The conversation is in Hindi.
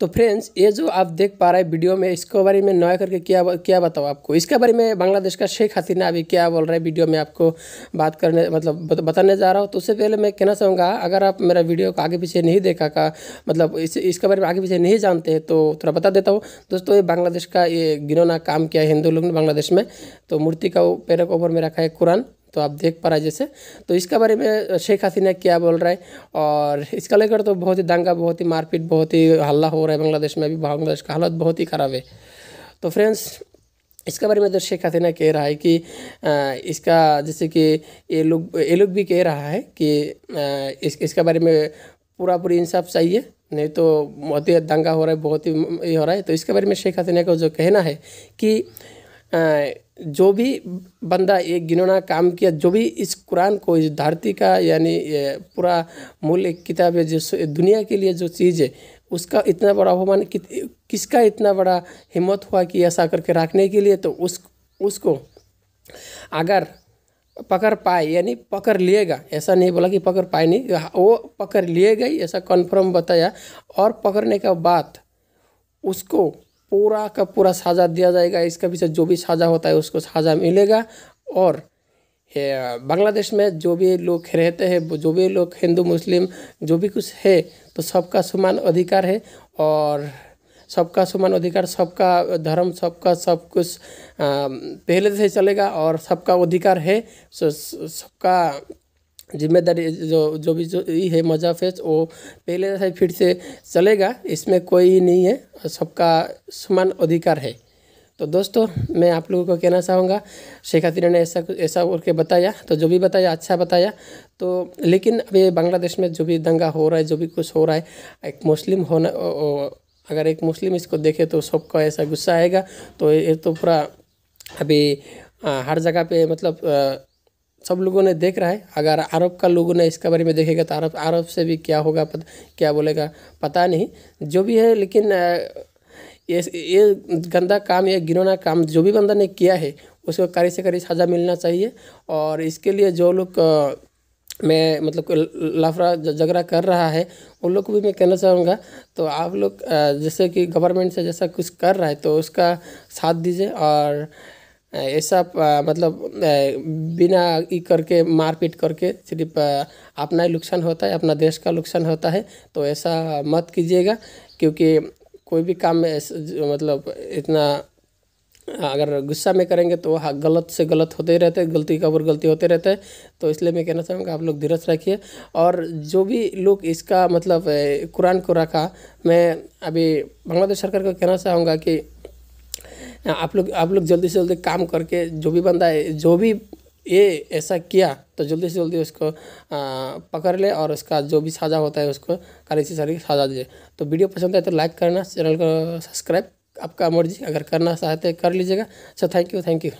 तो फ्रेंड्स ये जो आप देख पा रहे हैं वीडियो में इसको बारे में नया करके क्या क्या बताऊँ आपको इसके बारे में बांग्लादेश का शेख हसीना अभी क्या बोल रहा है वीडियो में आपको बात करने मतलब बताने जा रहा हूँ तो उससे पहले मैं कहना चाहूँगा अगर आप मेरा वीडियो को आगे पीछे नहीं देखा का मतलब इस इसके बारे में आगे पीछे नहीं जानते हैं तो थोड़ा बता देता हूँ दोस्तों ये बांग्लादेश का ये गिनौना काम किया है हिंदू लोग ने बांग्लादेश में तो मूर्ति का पैरक ऊपर में रखा है कुरान तो आप देख पा रहे जैसे तो इसका बारे में शेख हसीना क्या बोल रहा है और इसका लेकर तो बहुत ही दंगा बहुत ही मारपीट बहुत ही हल्ला हो रहा है बांग्लादेश में अभी बांग्लादेश का हालत बहुत ही ख़राब है तो फ्रेंड्स इसके बारे में जो तो शेख हसीना कह रहा है कि इसका जैसे कि ये लोग ये लोग भी कह रहा है कि इस इसके बारे में पूरा पूरी इंसाफ चाहिए नहीं तो बहुत ही दंगा हो रहा है बहुत ही ये हो रहा है तो इसके बारे में शेख हसीना का जो कहना है कि जो भी बंदा एक गिनौना काम किया जो भी इस कुरान को इस धरती का यानी पूरा मूल एक किताब है जिस दुनिया के लिए जो चीज़ है उसका इतना बड़ा अपमान कि, किसका इतना बड़ा हिम्मत हुआ कि ऐसा करके रखने के लिए तो उस उसको अगर पकड़ पाए यानी पकड़ लिएगा ऐसा नहीं बोला कि पकड़ पाए नहीं वो पकड़ लिए गई ऐसा कन्फर्म बताया और पकड़ने का बाद उसको पूरा का पूरा साझा दिया जाएगा इसका पीछे जो भी साझा होता है उसको साझा मिलेगा और बांग्लादेश में जो भी लोग रहते हैं जो भी लोग हिंदू मुस्लिम जो भी कुछ है तो सबका समान अधिकार है और सबका समान अधिकार सबका धर्म सबका सब कुछ पहले से चलेगा और सबका अधिकार है सबका जिम्मेदारी जो जो भी जो ये है मज़ा फेस्ट वो पहले से फिर से चलेगा इसमें कोई नहीं है सबका समान अधिकार है तो दोस्तों मैं आप लोगों को कहना चाहूँगा शेख हसीना ने ऐसा ऐसा के बताया तो जो भी बताया अच्छा बताया तो लेकिन अभी बांग्लादेश में जो भी दंगा हो रहा है जो भी कुछ हो रहा है एक मुस्लिम होना ओ, ओ, अगर एक मुस्लिम इसको देखे तो सबका ऐसा गुस्सा आएगा तो ये तो पूरा अभी आ, हर जगह पे मतलब आ, सब लोगों ने देख रहा है अगर अरब का लोगों ने इसके बारे में देखेगा तो अरब अरब से भी क्या होगा पत, क्या बोलेगा पता नहीं जो भी है लेकिन ये ये गंदा काम या गिनौना काम जो भी बंदा ने किया है उसको कड़ी से कड़ी सज़ा मिलना चाहिए और इसके लिए जो लोग मैं मतलब लफड़ा झगड़ा कर रहा है उन लोग को भी मैं कहना चाहूँगा तो आप लोग जैसे कि गवर्नमेंट से जैसा कुछ कर रहा है तो उसका साथ दीजिए और ऐसा मतलब बिना ई करके मारपीट करके सिर्फ अपना ही नुकसान होता है अपना देश का नुकसान होता है तो ऐसा मत कीजिएगा क्योंकि कोई भी काम में मतलब इतना अगर गुस्सा में करेंगे तो हाँ गलत से गलत होते ही रहते हैं गलती का ऊपर गलती होते रहते हैं तो इसलिए मैं कहना चाहूँगा आप लोग धीरज रखिए और जो भी लोग इसका मतलब कुरान को रखा मैं अभी बांग्लादेश सरकार को कहना चाहूँगा कि आप लोग आप लोग जल्दी से जल्दी काम करके जो भी बंदा है जो भी ये ऐसा किया तो जल्दी से जल्दी उसको आ, पकड़ ले और उसका जो भी सज़ा होता है उसको कार्य से सारी सज़ा दे तो वीडियो पसंद आए तो लाइक करना चैनल को सब्सक्राइब आपका मर्जी अगर करना चाहते कर लीजिएगा sir thank you thank you